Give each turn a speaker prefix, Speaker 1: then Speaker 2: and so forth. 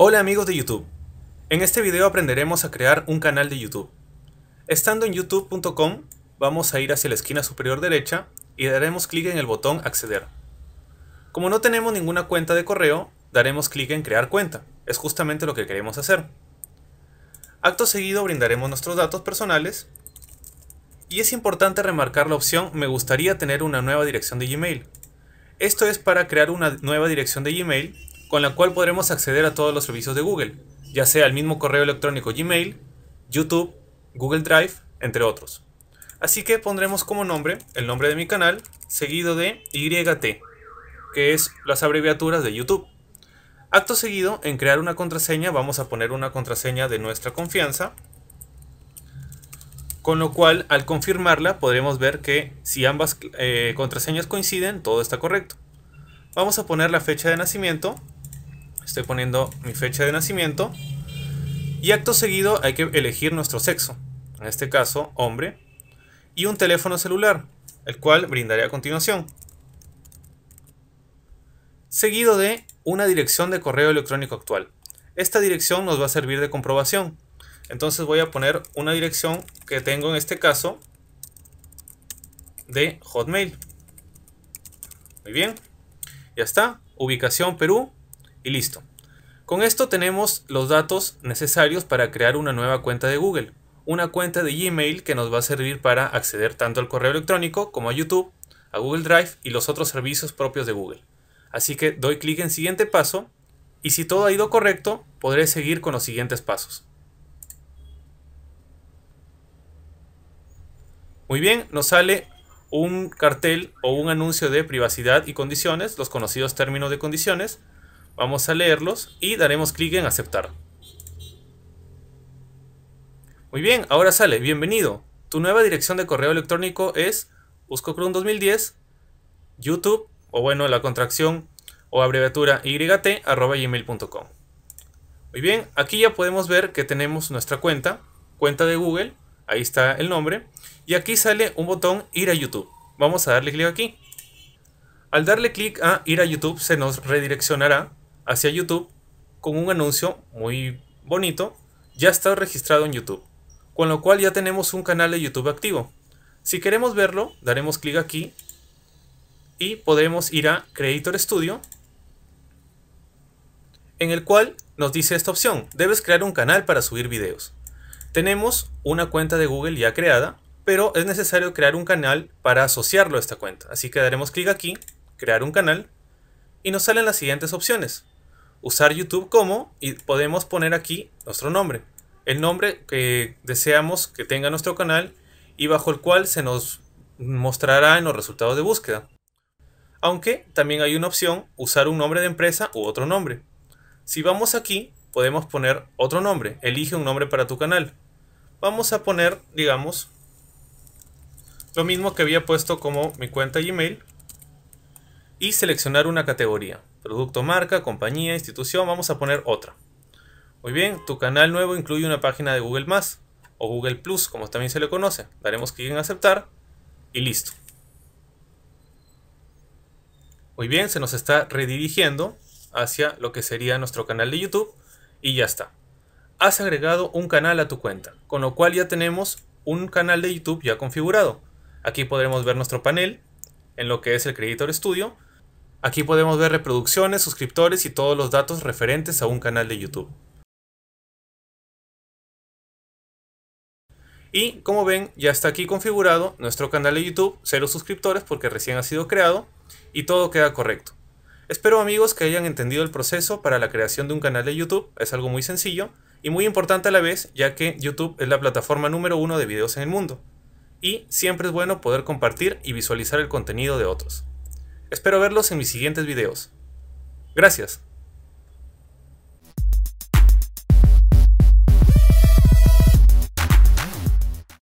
Speaker 1: Hola amigos de YouTube. En este video aprenderemos a crear un canal de YouTube. Estando en youtube.com, vamos a ir hacia la esquina superior derecha y daremos clic en el botón acceder. Como no tenemos ninguna cuenta de correo, daremos clic en crear cuenta. Es justamente lo que queremos hacer. Acto seguido brindaremos nuestros datos personales y es importante remarcar la opción me gustaría tener una nueva dirección de Gmail. Esto es para crear una nueva dirección de Gmail con la cual podremos acceder a todos los servicios de Google, ya sea el mismo correo electrónico Gmail, YouTube, Google Drive, entre otros. Así que pondremos como nombre el nombre de mi canal, seguido de YT, que es las abreviaturas de YouTube. Acto seguido, en crear una contraseña, vamos a poner una contraseña de nuestra confianza, con lo cual al confirmarla podremos ver que si ambas eh, contraseñas coinciden, todo está correcto. Vamos a poner la fecha de nacimiento estoy poniendo mi fecha de nacimiento y acto seguido hay que elegir nuestro sexo, en este caso hombre, y un teléfono celular, el cual brindaré a continuación. Seguido de una dirección de correo electrónico actual. Esta dirección nos va a servir de comprobación. Entonces voy a poner una dirección que tengo en este caso de Hotmail. Muy bien. Ya está. Ubicación Perú listo. Con esto tenemos los datos necesarios para crear una nueva cuenta de Google, una cuenta de Gmail que nos va a servir para acceder tanto al correo electrónico como a YouTube, a Google Drive y los otros servicios propios de Google. Así que doy clic en siguiente paso y si todo ha ido correcto, podré seguir con los siguientes pasos. Muy bien, nos sale un cartel o un anuncio de privacidad y condiciones, los conocidos términos de condiciones, Vamos a leerlos y daremos clic en aceptar. Muy bien, ahora sale, bienvenido. Tu nueva dirección de correo electrónico es uscocron 2010 YouTube, o bueno, la contracción o abreviatura yt, arroba gmail.com. Muy bien, aquí ya podemos ver que tenemos nuestra cuenta, cuenta de Google, ahí está el nombre, y aquí sale un botón ir a YouTube. Vamos a darle clic aquí. Al darle clic a ir a YouTube se nos redireccionará hacia YouTube con un anuncio muy bonito, ya está registrado en YouTube, con lo cual ya tenemos un canal de YouTube activo. Si queremos verlo, daremos clic aquí y podremos ir a Creator Studio, en el cual nos dice esta opción, debes crear un canal para subir videos. Tenemos una cuenta de Google ya creada, pero es necesario crear un canal para asociarlo a esta cuenta. Así que daremos clic aquí, crear un canal, y nos salen las siguientes opciones usar YouTube como y podemos poner aquí nuestro nombre. El nombre que deseamos que tenga nuestro canal y bajo el cual se nos mostrará en los resultados de búsqueda. Aunque también hay una opción usar un nombre de empresa u otro nombre. Si vamos aquí, podemos poner otro nombre. Elige un nombre para tu canal. Vamos a poner, digamos, lo mismo que había puesto como mi cuenta Gmail y seleccionar una categoría. Producto, marca, compañía, institución, vamos a poner otra. Muy bien, tu canal nuevo incluye una página de Google Más o Google Plus, como también se le conoce. Daremos clic en aceptar y listo. Muy bien, se nos está redirigiendo hacia lo que sería nuestro canal de YouTube y ya está. Has agregado un canal a tu cuenta, con lo cual ya tenemos un canal de YouTube ya configurado. Aquí podremos ver nuestro panel en lo que es el Creator Studio Aquí podemos ver reproducciones, suscriptores y todos los datos referentes a un canal de YouTube. Y como ven, ya está aquí configurado nuestro canal de YouTube, cero suscriptores porque recién ha sido creado y todo queda correcto. Espero amigos que hayan entendido el proceso para la creación de un canal de YouTube, es algo muy sencillo y muy importante a la vez ya que YouTube es la plataforma número uno de videos en el mundo. Y siempre es bueno poder compartir y visualizar el contenido de otros. Espero verlos en mis siguientes videos. Gracias.